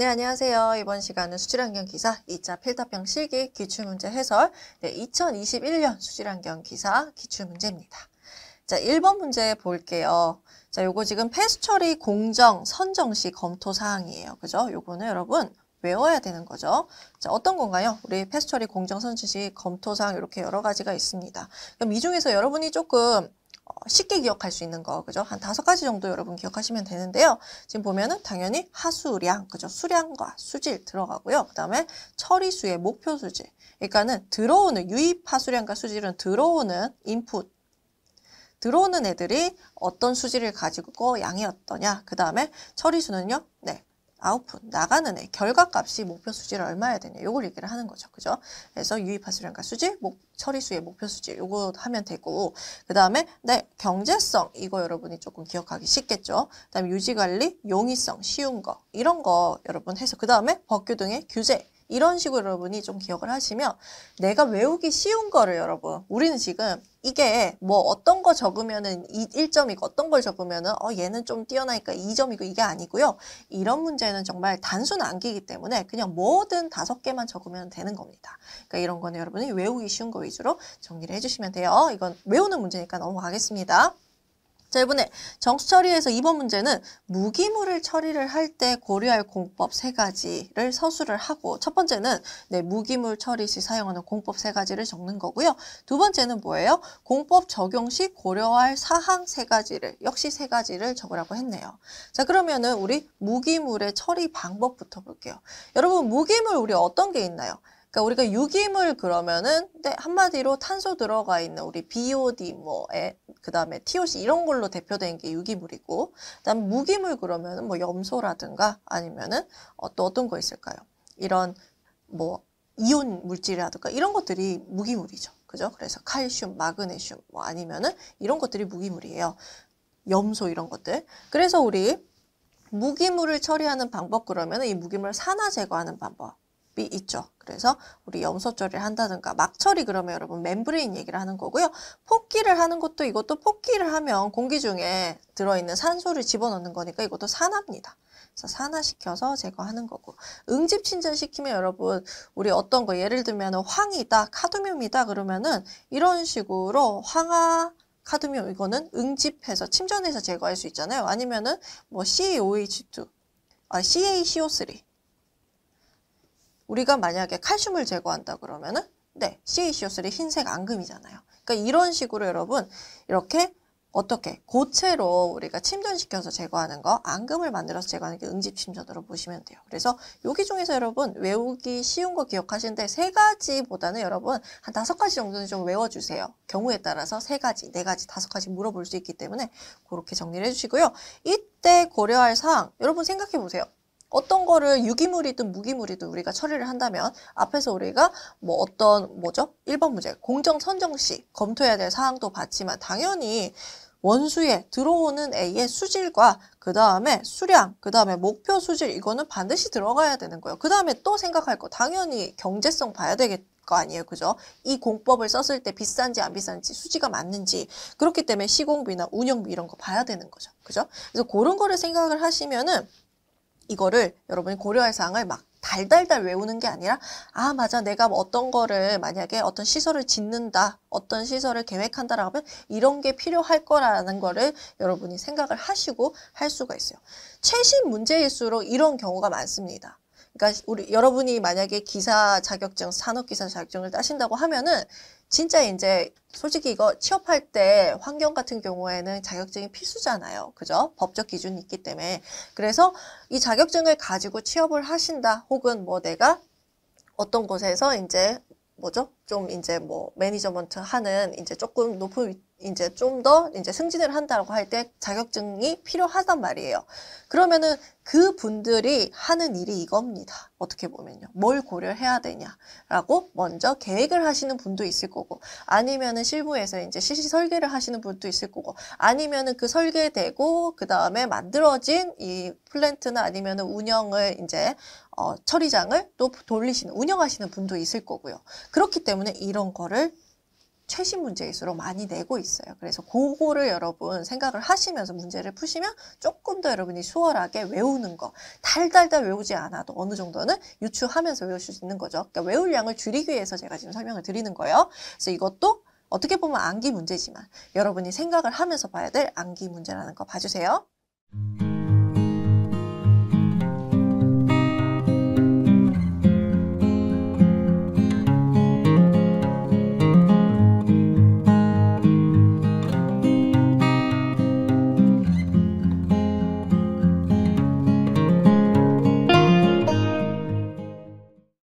네, 안녕하세요. 이번 시간은 수질환경 기사 2차 필터병 실기 기출문제 해설 네, 2021년 수질환경 기사 기출문제입니다. 자, 1번 문제 볼게요. 자, 요거 지금 패스 처리 공정 선정시 검토 사항이에요. 그죠? 요거는 여러분 외워야 되는 거죠. 자, 어떤 건가요? 우리 패스처리 공정선정시 검토사항 이렇게 여러 가지가 있습니다. 그럼 이 중에서 여러분이 조금 어, 쉽게 기억할 수 있는 거, 그죠? 한 다섯 가지 정도 여러분 기억하시면 되는데요. 지금 보면은 당연히 하수량, 그죠? 수량과 수질 들어가고요. 그 다음에 처리수의 목표 수질. 그러니까는 들어오는, 유입 하수량과 수질은 들어오는 인풋, 들어오는 애들이 어떤 수질을 가지고 양이 어떠냐. 그 다음에 처리수는요, 네, 아웃풋, 나가는 애, 결과값이 목표 수지를 얼마야 되냐 요걸 얘기를 하는 거죠. 그죠? 그래서 유입하수량과 수지, 목, 처리수의 목표 수지 요거 하면 되고 그 다음에 네, 경제성 이거 여러분이 조금 기억하기 쉽겠죠. 그 다음에 유지관리, 용이성, 쉬운 거 이런 거 여러분 해서 그 다음에 법규 등의 규제 이런 식으로 여러분이 좀 기억을 하시면 내가 외우기 쉬운 거를 여러분 우리는 지금 이게 뭐 어떤 거 적으면은 1점이고 어떤 걸 적으면은 어 얘는 좀 뛰어나니까 2점이고 이게 아니고요. 이런 문제는 정말 단순 암기이기 때문에 그냥 뭐든 다섯 개만 적으면 되는 겁니다. 그러니까 이런 거는 여러분이 외우기 쉬운 거 위주로 정리를 해주시면 돼요. 이건 외우는 문제니까 넘어가겠습니다. 자 이번에 정수 처리에서 이번 문제는 무기물을 처리를 할 때 고려할 공법 세가지를 서술을 하고 첫 번째는 네, 무기물 처리 시 사용하는 공법 세가지를 적는 거고요. 두 번째는 뭐예요? 공법 적용 시 고려할 사항 세가지를 역시 세가지를 적으라고 했네요. 자 그러면은 우리 무기물의 처리 방법부터 볼게요. 여러분 무기물 우리 어떤 게 있나요? 그러니까 우리가 유기물 그러면은 네, 한마디로 탄소 들어가 있는 우리 BOD 뭐에 그다음에 TOC 이런 걸로 대표된 게 유기물이고 그다음 무기물 그러면은 뭐 염소라든가 아니면은 어, 또 어떤 거 있을까요? 이런 뭐 이온 물질이라든가 이런 것들이 무기물이죠. 그죠? 그래서 칼슘, 마그네슘 뭐 아니면은 이런 것들이 무기물이에요. 염소 이런 것들. 그래서 우리 무기물을 처리하는 방법 그러면 은이 무기물을 산화 제거하는 방법 방법이 있죠. 그래서 우리 염소처리를 한다든가 막처리 그러면 여러분 멤브레인 얘기를 하는 거고요. 폭기를 하는 것도 이것도 폭기를 하면 공기 중에 들어있는 산소를 집어넣는 거니까 이것도 산화입니다. 그래서 산화시켜서 제거하는 거고 응집 친전시키면 여러분 우리 어떤 거 예를 들면 황이다 카드뮴이다 그러면은 이런 식으로 황화 카드뮴 이거는 응집해서 침전해서 제거할 수 있잖아요. 아니면은 뭐 CaOH2 아, CaCO3 우리가 만약에 칼슘을 제거한다 그러면은 네, CaCO3 흰색 앙금이잖아요. 그러니까 이런 식으로 여러분 이렇게 어떻게 고체로 우리가 침전시켜서 제거하는 거 앙금을 만들어서 제거하는 게 응집침전으로 보시면 돼요. 그래서 여기 중에서 여러분 외우기 쉬운 거 기억하시는데 세 가지보다는 여러분 한 다섯 가지 정도는 좀 외워주세요. 경우에 따라서 세 가지, 네 가지, 다섯 가지 물어볼 수 있기 때문에 그렇게 정리를 해주시고요. 이때 고려할 사항 여러분 생각해 보세요. 어떤 거를 유기물이든 무기물이든 우리가 처리를 한다면 앞에서 우리가 뭐 어떤 뭐죠? 1번 문제 공정 선정 시 검토해야 될 사항도 봤지만 당연히 원수에 들어오는 A의 수질과 그 다음에 수량, 그 다음에 목표 수질 이거는 반드시 들어가야 되는 거예요. 그 다음에 또 생각할 거 당연히 경제성 봐야 되겠 거 아니에요. 그죠? 이 공법을 썼을 때 비싼지 안 비싼지 수지가 맞는지 그렇기 때문에 시공비나 운영비 이런 거 봐야 되는 거죠. 그죠? 그래서 그런 거를 생각을 하시면은 이거를 여러분이 고려할 사항을 막 달달달 외우는 게 아니라 아 맞아 내가 어떤 거를 만약에 어떤 시설을 짓는다 어떤 시설을 계획한다라고 하면 이런 게 필요할 거라는 거를 여러분이 생각을 하시고 할 수가 있어요 최신 문제일수록 이런 경우가 많습니다 그러니까 우리 여러분이 만약에 기사 자격증, 산업 기사 자격증을 따신다고 하면은 진짜 이제 솔직히 이거 취업할 때 환경 같은 경우에는 자격증이 필수잖아요. 그죠? 법적 기준이 있기 때문에. 그래서 이 자격증을 가지고 취업을 하신다 혹은 뭐 내가 어떤 곳에서 이제 뭐죠? 좀 이제 뭐 매니저먼트 하는 이제 조금 높은 이제 좀 더 이제 승진을 한다고할 때 자격증이 필요하단 말이에요. 그러면은 그 분들이 하는 일이 이겁니다. 어떻게 보면요. 뭘 고려해야 되냐라고 먼저 계획을 하시는 분도 있을 거고 아니면은 실무에서 이제 실시 설계를 하시는 분도 있을 거고 아니면은 그 설계되고 그 다음에 만들어진 이 플랜트나 아니면은 운영을 이제 어, 처리장을 또 돌리시는 운영하시는 분도 있을 거고요. 그렇기 때문에 때문에 이런 거를 최신 문제일수록 많이 내고 있어요. 그래서 그거를 여러분 생각을 하시면서 문제를 푸시면 조금 더 여러분이 수월하게 외우는 거 달달달 외우지 않아도 어느 정도는 유추하면서 외울 수 있는 거죠. 그러니까 외울 양을 줄이기 위해서 제가 지금 설명을 드리는 거예요. 그래서 이것도 어떻게 보면 암기 문제지만 여러분이 생각을 하면서 봐야 될 암기 문제라는 거 봐주세요.